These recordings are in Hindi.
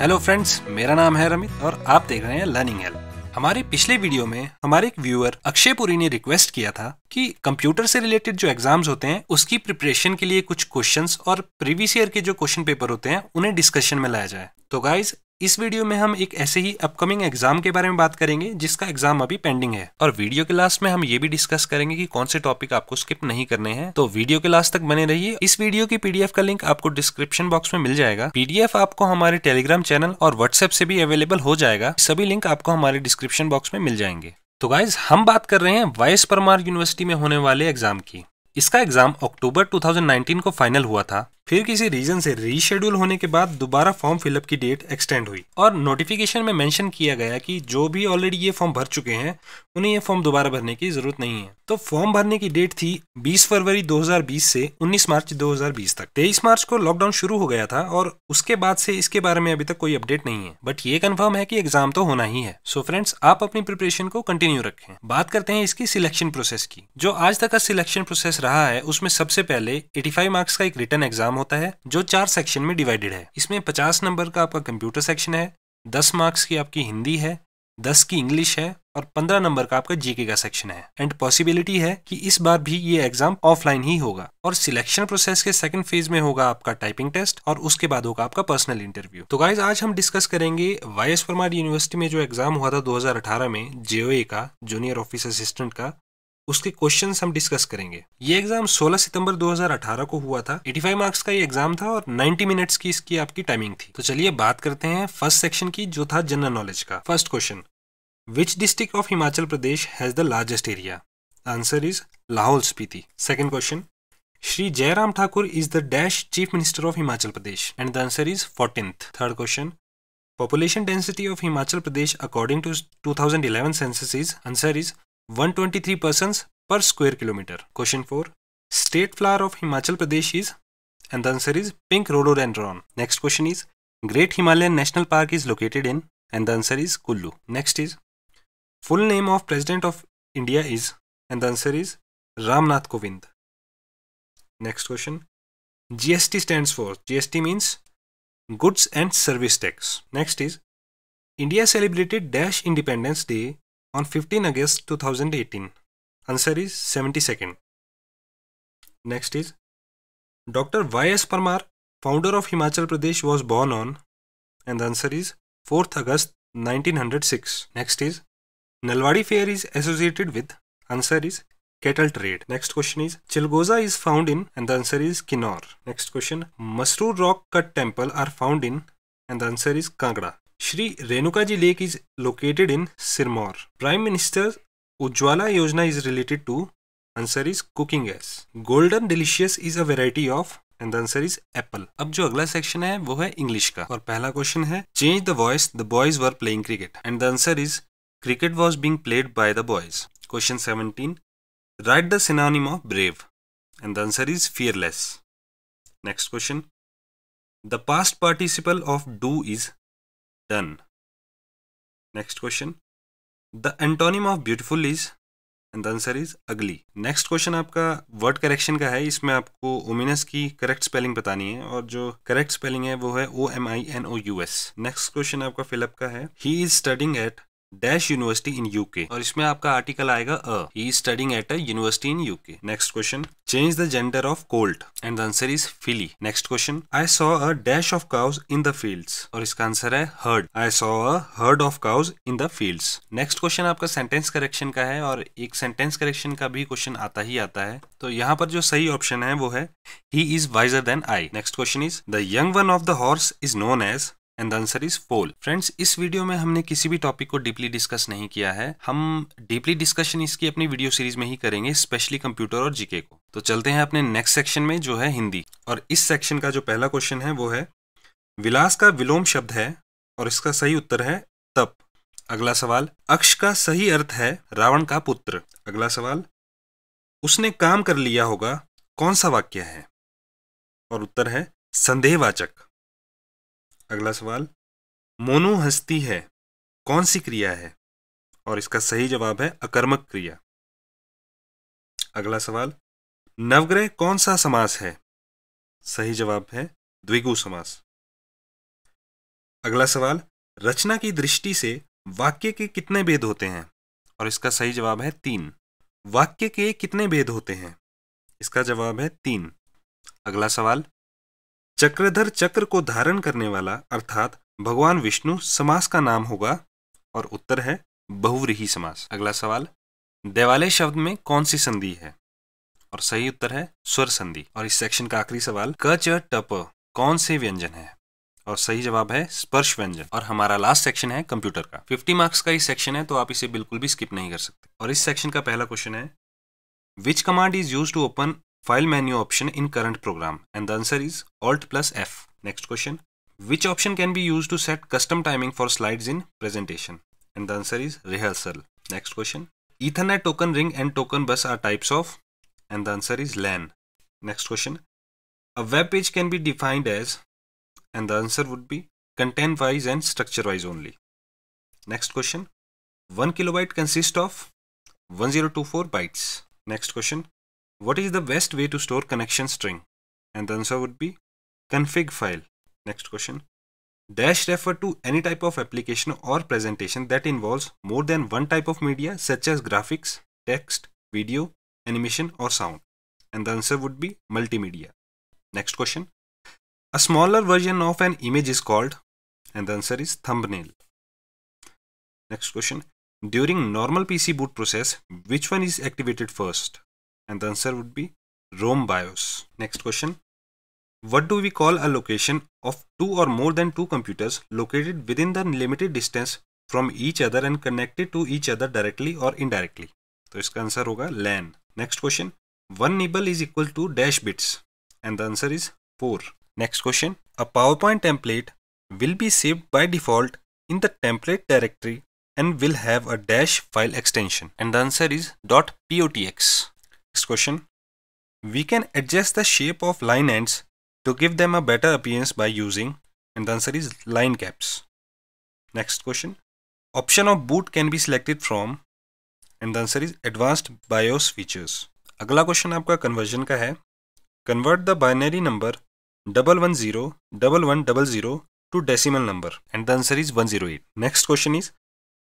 हेलो फ्रेंड्स मेरा नाम है रमित और आप देख रहे हैं लर्निंग हेल्प हमारे पिछले वीडियो में हमारे एक व्यूअर अक्षय पुरी ने रिक्वेस्ट किया था कि कंप्यूटर से रिलेटेड जो एग्जाम्स होते हैं उसकी प्रिपरेशन के लिए कुछ क्वेश्चंस और प्रीवियस ईयर के जो क्वेश्चन पेपर होते हैं उन्हें डिस्कशन में लाया जाए तो गाइज इस वीडियो में हम एक ऐसे ही अपकमिंग एग्जाम के बारे में बात करेंगे जिसका एग्जाम अभी पेंडिंग है और वीडियो के लास्ट में हम ये भी डिस्कस करेंगे कि कौन से टॉपिक आपको स्किप नहीं करने हैं तो वीडियो के लास्ट तक बने रहिए इस वीडियो की पीडीएफ का लिंक आपको डिस्क्रिप्शन बॉक्स में मिल जाएगा पीडीएफ आपको हमारे टेलीग्राम चैनल और व्हाट्सएप से भी अवेलेबल हो जाएगा सभी लिंक आपको हमारे डिस्क्रिप्शन बॉक्स में मिल जाएंगे तो गाइज हम बात कर रहे हैं वाइस परमार यूनिवर्सिटी में होने वाले एग्जाम की इसका एग्जाम अक्टूबर 2019 को फाइनल हुआ था फिर किसी रीजन से रीशेड्यूल होने के बाद दोबारा फॉर्म फिलअप की डेट एक्सटेंड हुई और नोटिफिकेशन में मेंशन किया गया कि जो भी ऑलरेडी ये फॉर्म भर चुके हैं उन्हें ये फॉर्म दोबारा भरने की जरूरत नहीं है तो फॉर्म भरने की डेट थी 20 फरवरी 2020 से 19 मार्च 2020 तक 23 मार्च को लॉकडाउन शुरू हो गया था और उसके बाद से इसके बारे में अभी तक कोई अपडेट नहीं है बट ये कन्फर्म है की एग्जाम तो होना ही है सो so फ्रेंड्स आप अपनी प्रिपरेशन को कंटिन्यू रखें बात करते हैं इसकी सिलेक्शन प्रोसेस की जो आज तक का सिलेक्शन प्रोसेस रहा है उसमें सबसे पहले एटी मार्क्स का एक रिटर्न एग्जाम होता है जो चार सेक्शन में डिवाइडेड है इसमें पचास नंबर का आपका कंप्यूटर सेक्शन है दस मार्क्स की आपकी हिंदी है दस की इंग्लिश है और पंद्रह नंबर का आपका जीके का सेक्शन है एंड पॉसिबिलिटी है कि इस बार भी ये एग्जाम ऑफलाइन ही होगा और सिलेक्शन प्रोसेस के सेकंड फेज में होगा आपका टाइपिंग टेस्ट और उसके बाद होगा आपका पर्सनल इंटरव्यू तो गाइज आज हम डिस्कस करेंगे वाई एस परमार यूनिवर्सिटी में जो एग्जाम हुआ था दो में जेओ का जूनियर ऑफिस असिस्टेंट का उसके क्वेश्चन हम डिस्कस करेंगे ये एग्जाम 16 सितंबर 2018 को हुआ था 85 मार्क्स का ये एग्जाम था और 90 मिनट्स की इसकी आपकी टाइमिंग थी तो चलिए बात करते हैं फर्स्ट सेक्शन की जो था जनरल नॉलेज का first question which district of Himachal Pradesh has the largest area answer is Lahaul Spiti second question Shri Jairam Thakur is the dash chief minister of Himachal Pradesh and the answer is fourteen third question Population density of Himachal Pradesh according to 2011 census is answer is 123 persons per square kilometer. Question 4. State flower of Himachal Pradesh is? And the answer is pink rhododendron. Next question is Great Himalayan National Park is located in? And the answer is Kullu. Next is Full name of President of India is? And the answer is Ramnath Kovind. Next question. GST stands for GST means Goods and Service Tax. Next is India celebrated Dash Independence Day on 15 August 2018. Answer is 72nd. Next is Dr. Y.S. Parmar, founder of Himachal Pradesh, was born on, and the answer is 4th August 1906. Next is Nalwadi Fair is associated with, answer is cattle trade. Next question is Chilgoza is found in, and the answer is Kinnor. Next question Masroor rock cut temple are found in, and the answer is Kangra. Shri Renuka ji lake is located in Sirmaur prime minister Ujjwala Yojana is related to answer is cooking gas golden delicious is a variety of and answer is apple अब जो अगला सेक्शन है वो है इंग्लिश का और पहला क्वेश्चन है change the voice the boys were playing cricket and the answer is cricket was being played by the boys question seventeen write the synonym of brave and the answer is fearless next question the past participle of do is done next question the antonym of beautiful is and answer is ugly next question आपका वर्ड करेक्शन का है इसमें आपको ओमिनस की करेक्ट स्पेलिंग बतानी है और जो करेक्ट स्पेलिंग है वो है O M I N O U S next question आपका फिलअप का है he is studying at dash university in UK और इसमें आपका आर्टिकल आएगा a he studying at a university in UK next question change the gender of colt and answer is filly next question I saw a dash of cows in the fields और इसका आंसर है herd I saw a herd of cows in the fields next question आपका सेंटेंस करेक्शन का है और एक सेंटेंस करेक्शन का भी क्वेश्चन आता ही आता है तो यहाँ पर जो सही ऑप्शन है वो है he is wiser than I next question is the young one of the horse is known as and answer is foal friends इस वीडियो में हमने किसी भी टॉपिक को डीपली डिस्कस नहीं किया है हम डीपली डिस्कशन इसकी अपनी वीडियो सीरीज में ही करेंगे स्पेशली कंप्यूटर और जीके को तो चलते हैं अपने नेक्स्ट सेक्शन में जो है हिंदी और इस सेक्शन का जो पहला क्वेश्चन है वो है विलास का विलोम शब्द है और इसका सही उत्तर है तप अगला सवाल अक्ष का सही अर्थ है रावण का पुत्र अगला सवाल उसने काम कर लिया होगा कौन सा वाक्य है और उत्तर है संदेहवाचक अगला सवाल मोनो हस्ती है कौन सी क्रिया है और इसका सही जवाब है अकर्मक क्रिया अगला सवाल नवग्रह कौन सा समास है सही जवाब है द्विगु समास अगला सवाल रचना की दृष्टि से वाक्य के कितने भेद होते हैं और इसका सही जवाब है तीन वाक्य के कितने भेद होते हैं इसका जवाब है तीन अगला सवाल चक्रधर चक्र को धारण करने वाला अर्थात भगवान विष्णु समास का नाम होगा और उत्तर है बहुव्रीही समास अगला सवाल देवालय शब्द में कौन सी संधि है और सही उत्तर है स्वर संधि और इस सेक्शन का आखिरी सवाल च टप कौन से व्यंजन है और सही जवाब है स्पर्श व्यंजन और हमारा लास्ट सेक्शन है कंप्यूटर का 50 मार्क्स का ही सेक्शन है तो आप इसे बिल्कुल भी स्किप नहीं कर सकते और इस सेक्शन का पहला क्वेश्चन है which command is use to open File menu option in current program and the answer is Alt plus F. Next question. Which option can be used to set custom timing for slides in presentation? And the answer is rehearsal. Next question. Ethernet token ring and token bus are types of? And the answer is LAN. Next question. A web page can be defined as? And the answer would be content wise and structure wise only. Next question. 1 kilobyte consists of 1024 bytes. Next question. What is the best way to store connection string? And the answer would be config file. Next question. Dash refer to any type of application or presentation that involves more than one type of media such as graphics, text, video, animation or sound. And the answer would be multimedia. Next question. A smaller version of an image is called and the answer is thumbnail. Next question. During normal PC boot process, which one is activated first? and the answer would be Rome BIOS. Next question. What do we call a location of two or more than two computers located within the limited distance from each other and connected to each other directly or indirectly? तो इसका आंसर होगा LAN. Next question. One nibble is equal to dash bits and the answer is 4. Next question. A PowerPoint template will be saved by default in the template directory and will have a dash file extension and the answer is .potx. Next question. We can adjust the shape of line ends to give them a better appearance by using and the answer is line caps. Next question. Option of boot can be selected from and the answer is advanced BIOS features अगला क्वेश्चन आपका कन्वर्जन का है convert the binary number double one zero double one double zero to decimal number and the answer is one zero eight next question is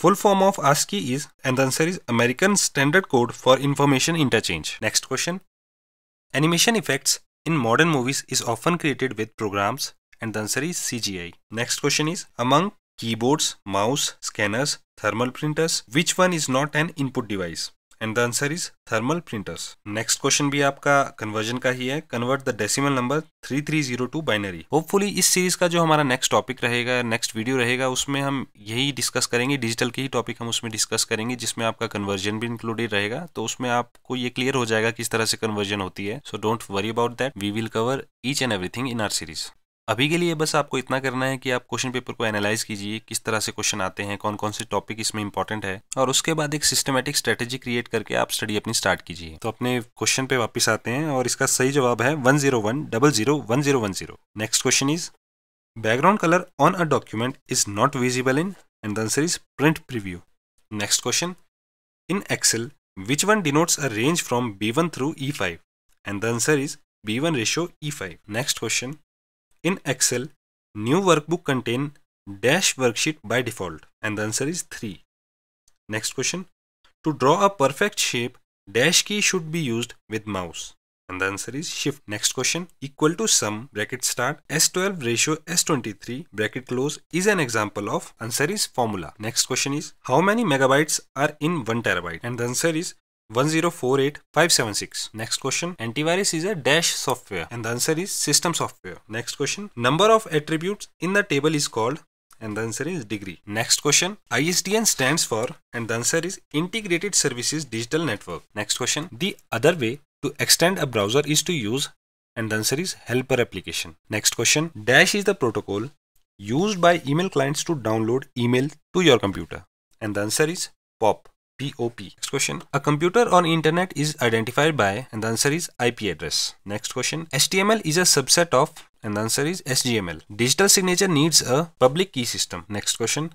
Full form of ASCII is and the answer is American Standard Code for Information Interchange. Next question. Animation effects in modern movies is often created with programs and the answer is CGI. Next question is among keyboards, mouse, scanners, thermal printers, which one is not an input device? And the answer is thermal printers next question भी आपका कन्वर्जन का ही है convert the decimal number three three zero to binary hopefully इस सीरीज का जो हमारा नेक्स्ट टॉपिक रहेगा नेक्स्ट वीडियो रहेगा उसमें हम यही डिस्कस करेंगे डिजिटल के ही टॉपिक हम उसमें डिस्कस करेंगे जिसमें आपका कन्वर्जन भी इंक्लूडेड रहेगा तो उसमें आपको ये क्लियर हो जाएगा किस तरह से कन्वर्जन होती है so don't worry about that we will cover each and everything in our series अभी के लिए बस आपको इतना करना है कि आप क्वेश्चन पेपर को एनालाइज कीजिए किस तरह से क्वेश्चन आते हैं कौन कौन से टॉपिक इसमें इंपॉर्टेंट है और उसके बाद एक सिस्टमेटिक स्ट्रेटेजी क्रिएट करके आप स्टडी अपनी स्टार्ट कीजिए तो अपने क्वेश्चन पे वापस आते हैं और इसका सही जवाब है one zero one double zero one zero one zero next question is background colour on a document is not visible in and the answer is print preview next question in Excel which one denotes a range from B from b1 and the answer is B one ratio E five next question In Excel, new workbook contain dash worksheet by default and the answer is 3. Next question. To draw a perfect shape, dash key should be used with mouse and the answer is shift. Next question equal to sum bracket start S12 ratio S23 bracket close is an example of answer is formula. Next question is how many megabytes are in 1 terabyte and the answer is 1048576. Next question. Antivirus is a dash software and the answer is system software. Next question. Number of attributes in the table is called and the answer is degree. Next question. ISDN stands for and the answer is Integrated Services Digital Network. Next question. The other way to extend a browser is to use and the answer is helper application. Next question. Dash is the protocol used by email clients to download email to your computer and the answer is POP. POP. Next question. A computer on internet is identified by and the answer is IP address. Next question. HTML is a subset of and the answer is SGML. Digital signature needs a public key system. Next question.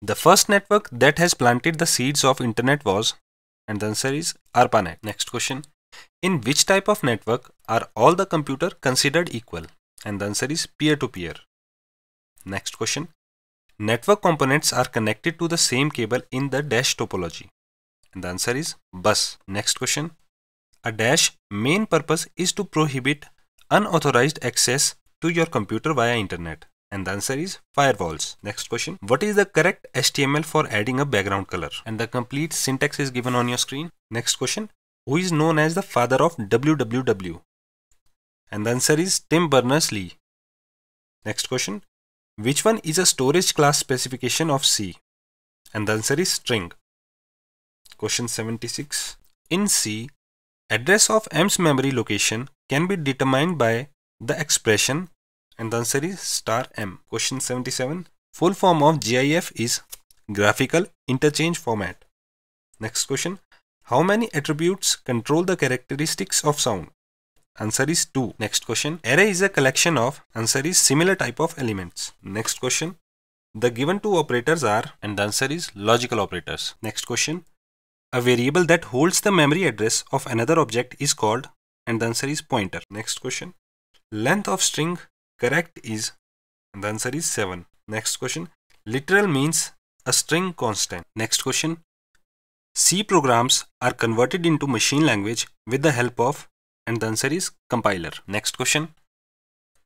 The first network that has planted the seeds of internet was and the answer is ARPANET. Next question. In which type of network are all the computer considered equal? And the answer is peer-to-peer. -peer. Next question. Network components are connected to the same cable in the dash topology. And the answer is bus. Next question. A dash main purpose is to prohibit unauthorized access to your computer via internet. And the answer is firewalls. Next question. What is the correct HTML for adding a background color? And the complete syntax is given on your screen. Next question. Who is known as the father of www? And the answer is Tim Berners-Lee. Next question. Which one is a storage class specification of C? And the answer is string. Question 76. In C, address of M's memory location can be determined by the expression and the answer is star M. Question 77. Full form of GIF is graphical interchange format. Next question. How many attributes control the characteristics of sound? Answer is 2. Next question. Array is a collection of. Answer is similar type of elements. Next question. The given two operators are and the answer is logical operators. Next question. A variable that holds the memory address of another object is called and the answer is pointer. Next question. Length of string correct is and the answer is 7. Next question. Literal means a string constant. Next question. C programs are converted into machine language with the help of and the answer is compiler. Next question.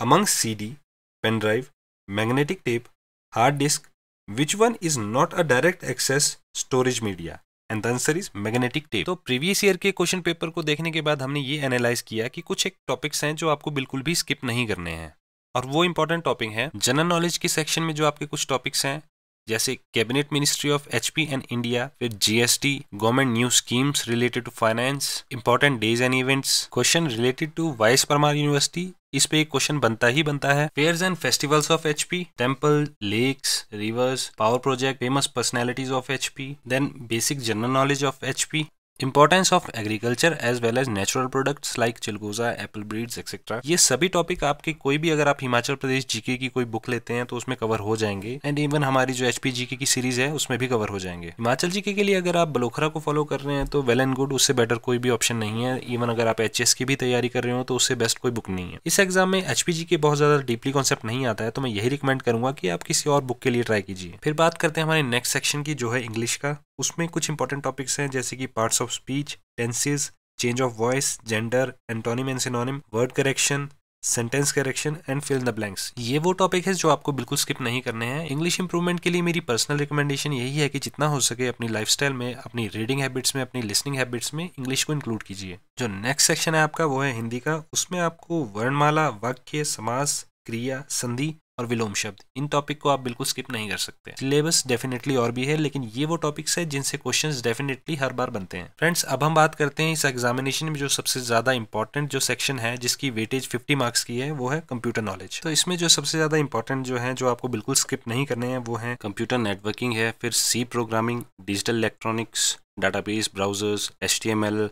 Among CD, pen drive, magnetic tape, hard disk, which one is not a direct access storage media? And answer is magnetic tape तो प्रीवियस ईयर के क्वेश्चन पेपर को देखने के बाद हमने ये एनालाइज किया कि कुछ एक टॉपिक्स हैं जो आपको बिल्कुल भी स्किप नहीं करने हैं और वो इंपॉर्टेंट टॉपिक है जनरल नॉलेज के सेक्शन में जो आपके कुछ टॉपिक्स हैं जैसे cabinet ministry of H P and India फिर GST government new schemes related to finance important days and events question related to YS Parmar university इस पे एक क्वेश्चन बनता ही बनता है fairs and festivals of HP temple lakes rivers power project famous personalities of H P then basic general knowledge of HP importance of agriculture as well as natural products like chilgoza apple breeds etcetera ये सभी टॉपिक आपके कोई भी अगर आप हिमाचल प्रदेश जीके की कोई बुक लेते हैं तो उसमें कवर हो जाएंगे एंड इवन हमारी जो एचपी जीके की सीरीज है उसमें भी कवर हो जाएंगे हिमाचल जीके के लिए अगर आप बलोखरा को फॉलो कर रहे हैं तो वेल एंड गुड उससे बेटर कोई भी ऑप्शन नहीं है इवन अगर आप एच की भी तैयारी कर रहे हो तो उससे बेस्ट कोई बुक नहीं है इस एग्जाम में एचपी जीके बहुत ज्यादा डीपली कॉन्सेप्ट नहीं आता है तो मैं यही रिकमेंड करूंगा कि आप किसी और बुक के लिए ट्राई कीजिए फिर बात करते हैं हमारे नेक्स्ट सेक्शन की जो है इंग्लिश का उसमें कुछ इंपॉर्टेंट टॉपिक्स हैं जैसे कि parts of speech tenses change of voice gender antonym and synonym word correction sentence correction and fill the blanks ये वो टॉपिक है जो आपको बिल्कुल स्किप नहीं करने हैं इंग्लिश इंप्रूवमेंट के लिए मेरी पर्सनल रिकमेंडेशन यही है कि जितना हो सके अपनी स्टाइल में अपनी रीडिंग हैबिट्स में अपनी लिसनिंग हैबिट्स में इंग्लिश को इंक्लूड कीजिए जो नेक्स्ट सेक्शन है आपका वो है हिंदी का उसमें आपको वर्णमाला वाक्य समास क्रिया संधि और विलोम शब्द इन टॉपिक को आप बिल्कुल स्किप नहीं कर सकते सिलेबस डेफिनेटली और भी है लेकिन ये वो टॉपिक्स है जिनसे क्वेश्चंस डेफिनेटली हर बार बनते हैं फ्रेंड्स अब हम बात करते हैं इस एग्जामिनेशन में जो सबसे ज्यादा इंपॉर्टेंट जो सेक्शन है जिसकी वेटेज फिफ्टी मार्क्स की है वो है कंप्यूटर नॉलेज तो इसमें जो सबसे ज्यादा इंपॉर्टेंट जो है जो आपको बिल्कुल स्किप नहीं करने हैं वो है कंप्यूटर नेटवर्किंग है फिर C programming digital electronics database browsers H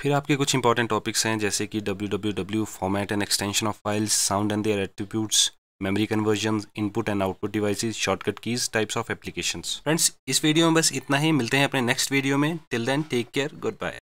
फिर आपके कुछ इंपॉर्टेंट टॉपिक्स हैं जैसे कि W W W format and extension of files sound and their attributes memory conversion input and output devices shortcut keys types of applications friends इस वीडियो में बस इतना ही मिलते हैं अपने नेक्स्ट वीडियो में till then take care good bye